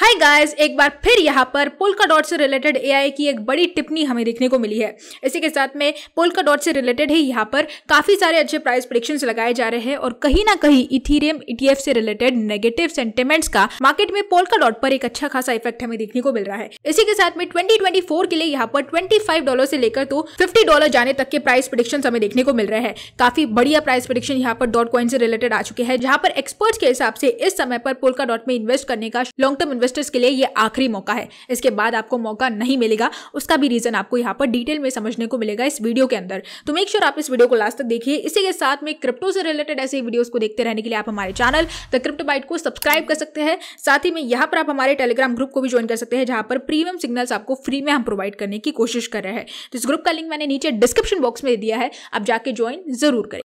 hi guys एक बार फिर यहाँ पर पोलका डॉट से रिलेटेड एआई की एक बड़ी टिप्पणी हमें देखने को मिली है इसी के साथ में पोलका डॉट से रिलेटेड ही यहाँ पर काफ़ी सारे अच्छे प्राइस प्रिडिक्शंस लगाए जा रहे हैं और कहीं ना कहीं इथीरियम ईटीएफ e से रिलेटेड नेगेटिव सेंटिमेंट्स का मार्केट में पोलका डॉट पर एक अच्छा खासा इफेक्ट हमें देखने को मिल रहा है इसी के साथ में ट्वेंटी के लिए यहाँ पर ट्वेंटी डॉलर से लेकर तो फिफ्टी डॉलर जाने तक के प्राइस प्रिडिक्शन हमें देखने को मिल रहे हैं काफी बढ़िया प्राइस प्रिडिक्शन यहाँ पर डॉट कॉइन से रिलेटेड आ चुके हैं जहाँ पर एक्सपर्ट्स के हिसाब से इस समय पर पोलका डॉट में इन्वेस्ट करने का लॉन्ग टर्म इन्वेस्ट इन्वेस्टर्स के लिए ये आखिरी मौका है इसके बाद आपको मौका नहीं मिलेगा उसका भी रीज़न आपको यहाँ पर डिटेल में समझने को मिलेगा इस वीडियो के अंदर तो मेक श्योर आप इस वीडियो को लास्ट तक देखिए इसी के साथ में क्रिप्टो से रिलेटेड ऐसे वीडियोज को देखते रहने के लिए आप हमारे चैनल द क्रिप्टो बाइट को सब्सक्राइब कर सकते हैं साथ ही में यहाँ पर आप हमारे टेलीग्राम ग्रुप को भी ज्वाइन कर सकते हैं जहाँ पर प्रीमियम सिग्नल्स आपको फ्री में हम प्रोवाइड करने की कोशिश कर रहे हैं तो इस ग्रुप का लिंक मैंने नीचे डिस्क्रिप्शन बॉक्स में दिया है आप जाके ज्वाइन जरूर करें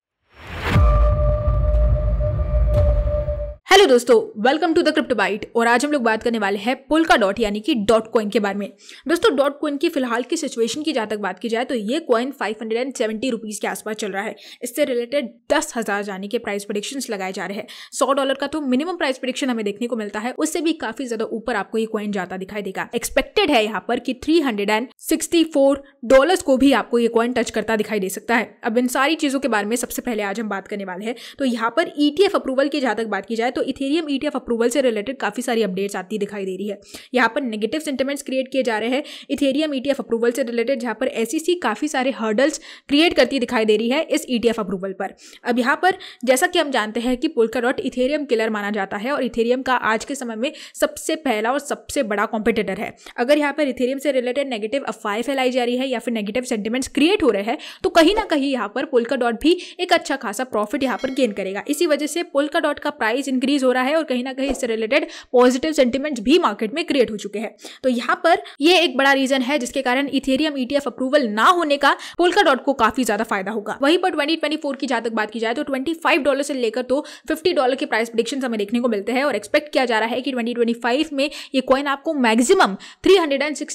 हेलो दोस्तों welcome to the crypto byte और आज हम लोग बात करने वाले हैं पोलका डॉट यानी कि डॉट कॉइन के बारे में दोस्तों डॉट कॉइन की फिलहाल की सिचुएशन की जहाँ तक बात की जाए तो ये coin five hundred and seventy rupees के आसपास चल रहा है इससे रिलेटेड दस हज़ार जाने के प्राइस प्रडिक्शन लगाए जा रहे हैं सौ डॉलर का तो मिनिमम प्राइस प्रडिक्शन हमें देखने को मिलता है उससे भी काफ़ी ज़्यादा ऊपर आपको ये कॉइन जाता दिखाई देगा एक्सपेक्टेड है यहाँ पर कि three hundred and sixty four dollars को भी आपको ये कॉइन टच करता दिखाई दे सकता है अब इन सारी चीज़ों के बारे में सबसे पहले आज हम बात करने वाले हैं तो यहाँ पर ई e अप्रूवल की जहाँ तक बात की जाए तो इथेरियम ई अप्रूवल से रिलेटेड काफ़ी सारी अपडेट्स आती दिखाई दे रही है यहाँ पर नेगेटिव सेंटिमेंट्स क्रिएट किए जा रहे हैं इथेरियम ई अप्रूवल से रिलेटेड जहाँ पर एस e काफ़ी सारे हर्डल्स क्रिएट करती दिखाई दे रही है इस ई e अप्रूवल पर अब यहाँ पर जैसा कि हम जानते हैं कि पोलका डॉट इथेरियम किलर माना जाता है और इथेरियम का आज के समय में सबसे पहला और सबसे बड़ा कॉम्पिटिटर है अगर यहाँ पर इथेरियम से रिलेटेड नेगेटिव अफवाहें फैलाई जा रही है या फिर नेगेटिव सेंटिमेंट्स क्रिएट हो रहे हैं तो कहीं ना कहीं यहाँ पर पोलका डॉट भी एक अच्छा खासा प्रॉफिट यहाँ पर गेन करेगा इसी वजह से पोलका डॉट का प्राइस इंक्रीज इंक्रीज हो रहा है और कहीं ना कहीं इससे रिलेटेड पॉजिटिव सेंटिमेंट्स भी मार्केट में क्रिएट हो चुके हैं तो यहां पर ये एक बड़ा रीजन है जिसके कारण इथेरियम ईटीएफ अप्रूवल ना होने का पोलका डॉट को काफी ज्यादा फायदा होगा वहीं पर ट्वेंटी की जहां तक बात की जाए तो ट्वेंटी डॉलर से लेकर तो फिफ्टी डॉलर के प्राइस प्रडिक्शन हमें देखने को मिलते हैं और एक्सपेक्ट किया जा रहा है कि ट्वेंटी में ये कॉइन आपको मैक्सिमम थ्री हंड्रेड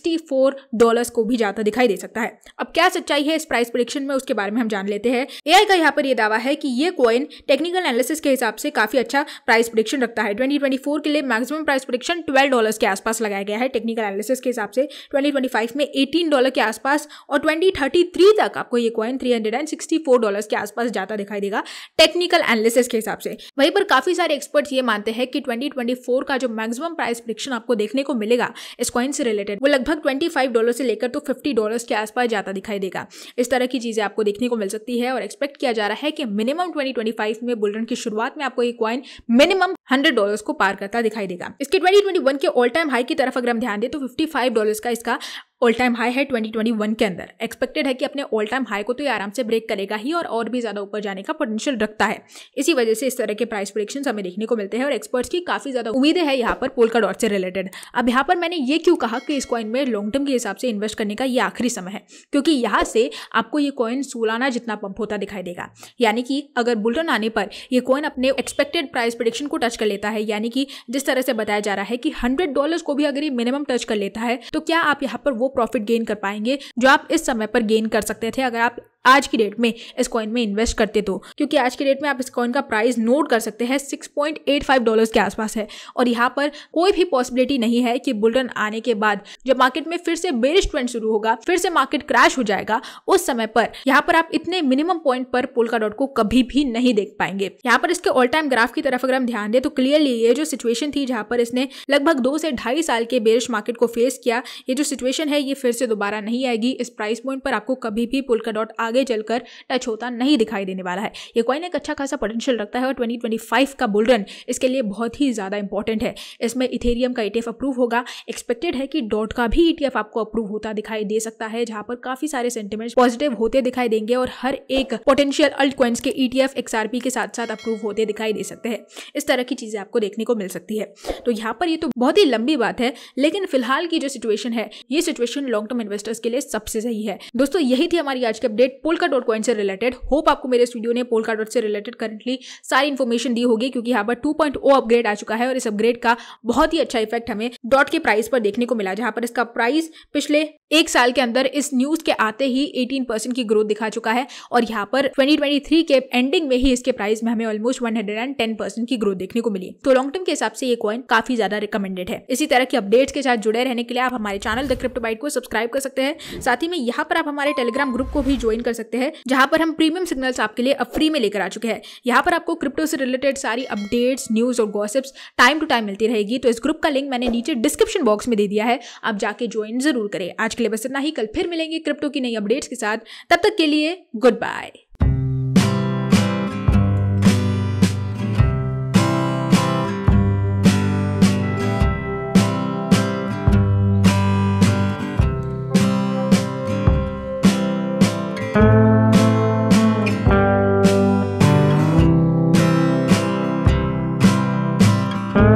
को भी जाता दिखाई दे सकता है अब क्या सच्चाई है इस प्राइस प्रडिक्शन में उसके बारे में हम जान लेते हैं एआई का यहाँ पर यह दावा है कि ये कॉइन टेक्निकल एनालिसिस के हिसाब से काफी अच्छा प्राइस प्राइस प्रोडिक्शन रखता है 2024 के लिए मैक्सिमम प्राइस प्रोडिक्शन 12 डॉलर्स के आसपास लगाया गया है टेक्निकल एनालिसिस के हिसाब से 2025 में 18 डॉलर के आसपास और 2033 तक आपको ये कॉइन 364 डॉलर्स के आसपास जाता दिखाई देगा टेक्निकल एनालिसिस के हिसाब से वहीं पर काफ़ी सारे एक्सपर्ट्स ये मानते हैं कि 2024 का जो मैक्सिमम प्राइस प्रोडिक्शन आपको देखने को मिलेगा इस कॉइन से रिलेटेड वो लगभग 25 डॉलर से लेकर तो फिफ्टी डॉलर के आसपास जाता दिखाई देगा इस तरह की चीज़ें आपको देखने को मिल सकती है और एक्सपेक्ट किया जा रहा है कि मिनिमम 2025 में बुलरन की शुरुआत में आपको ये कॉइन मिनिमम हंड्रेड डॉलर को पार करता दिखाई देगा इसके ट्वेंटी ट्वेंटी वन के ऑल टाइम हाई की तरफ अगर हम ध्यान दें तो फिफ्टी डॉलर का इसका ऑल टाइम हाई है 2021 के अंदर एक्सपेक्टेड है कि अपने ऑल टाइम हाई को तो ये आराम से ब्रेक करेगा ही और और भी ज़्यादा ऊपर जाने का पोटेंशियल रखता है इसी वजह से इस तरह के प्राइस प्रोडिक्शन हमें देखने को मिलते हैं और एक्सपर्ट्स की काफ़ी ज़्यादा उम्मीदें हैं यहाँ पर पोलका डॉट से रिलेटेड अब यहाँ पर मैंने ये क्यों कहा कि इस कॉइन में लॉन्ग टर्म के हिसाब से इन्वेस्ट करने का ये आखिरी समय है क्योंकि यहाँ से आपको ये कॉइन सोलाना जितना पंप होता दिखाई देगा यानी कि अगर बुलटन आने पर यह कॉइन अपने एक्सपेक्टेड प्राइस प्रोडिक्शन को टच कर लेता है यानी कि जिस तरह से बताया जा रहा है कि हंड्रेड डॉलर को भी अगर ये मिनिमम टच कर लेता है तो क्या आप यहाँ पर वो प्रॉफिट गेन कर पाएंगे जो आप इस समय पर गेन कर सकते थे अगर आप आज की डेट में इस कॉइन में इन्वेस्ट करते तो क्योंकि आज की डेट में आप इस कॉइन का प्राइस नोट कर सकते हैं six point eight five dollar के आसपास है और यहाँ पर कोई भी पॉसिबिलिटी नहीं है कि बुलरन आने के बाद जब मार्केट में फिर से बेरिश ट्रेंड शुरू होगा फिर से मार्केट क्रैश हो जाएगा उस समय पर यहाँ पर आप इतने मिनिमम पॉइंट पर पोलका डॉट को कभी भी नहीं देख पाएंगे यहाँ पर इसके ऑल टाइम ग्राफ की तरफ अगर हम ध्यान दें तो क्लियरली ये जो सिचुएशन थी जहाँ पर इसने लगभग दो से ढाई साल के बेरिश मार्केट को फेस किया ये जो सिचुएशन है ये फिर से दोबारा नहीं आएगी इस प्राइस पॉइंट पर आपको कभी भी पोलका डॉट आगे चलकर टच होता नहीं दिखाई देने वाला है ये कॉइन एक अच्छा खासा पोटेंशियल रखता है और 2025 का बुल रन इसके लिए बहुत ही ज़्यादा इंपॉर्टेंट है इसमें इथेरियम का ईटीएफ e अप्रूव होगा एक्सपेक्टेड है कि डॉट का भी ईटीएफ e आपको अप्रूव होता दिखाई दे सकता है जहां पर काफ़ी सारे सेंटिमेंट्स पॉजिटिव होते दिखाई देंगे और हर एक पोटेंशियल अल्ट कॉइन्स के ईटीएफ e एक्सआरपी के साथ साथ अप्रूव होते दिखाई दे सकते हैं इस तरह की चीज़ें आपको देखने को मिल सकती है तो यहाँ पर ये तो बहुत ही लंबी बात है लेकिन फिलहाल की जो सिचुएशन है ये सिचुएशन लॉन्ग टर्म इन्वेस्टर्स के लिए सबसे सही है दोस्तों यही थी हमारी आज की अपडेट पोलका डॉट कॉइन से रिलेटेड होप आपको मेरे स्टूडियो ने पोलका डॉट से रिलेटेड करंटली सारी इन्फॉर्मेशन दी होगी क्योंकि यहाँ पर टू अपग्रेड oh आ चुका है और इस अपग्रेड का बहुत ही अच्छा इफेक्ट हमें डॉट के प्राइस पर देखने को मिला जहाँ पर इसका प्राइस पिछले एक साल के अंदर इस न्यूज के आते ही 18 परसेंट की ग्रोथ दिखा चुका है और यहाँ पर 2023 के एंडिंग में ही इसके प्राइस में हमें ऑलमोस्ट 110 परसेंट की ग्रोथ देखने को मिली तो लॉन्ग टर्म के हिसाब से ये कॉइन काफी ज्यादा रिकमेंडेड है इसी तरह की अपडेट्स के साथ जुड़े रहने के लिए आप हमारे चैनल द क्रिप्टोबाइट को सब्सक्राइब कर सकते हैं साथ ही में यहाँ पर आप हमारे टेलीग्राम ग्रुप को भी ज्वाइन कर कर सकते हैं जहां पर हम प्रीमियम सिग्नल्स आपके लिए अब फ्री में लेकर आ चुके हैं यहां पर आपको क्रिप्टो से रिलेटेड सारी अपडेट्स न्यूज और गॉसिप्स टाइम टू टाइम मिलती रहेगी तो इस ग्रुप का लिंक मैंने नीचे डिस्क्रिप्शन बॉक्स में दे दिया है आप जाके ज्वाइन जरूर करें आज के लिए बस इतना ही कल फिर मिलेंगे क्रिप्टो की नई अपडेट्स के साथ तब तक के लिए गुड बाय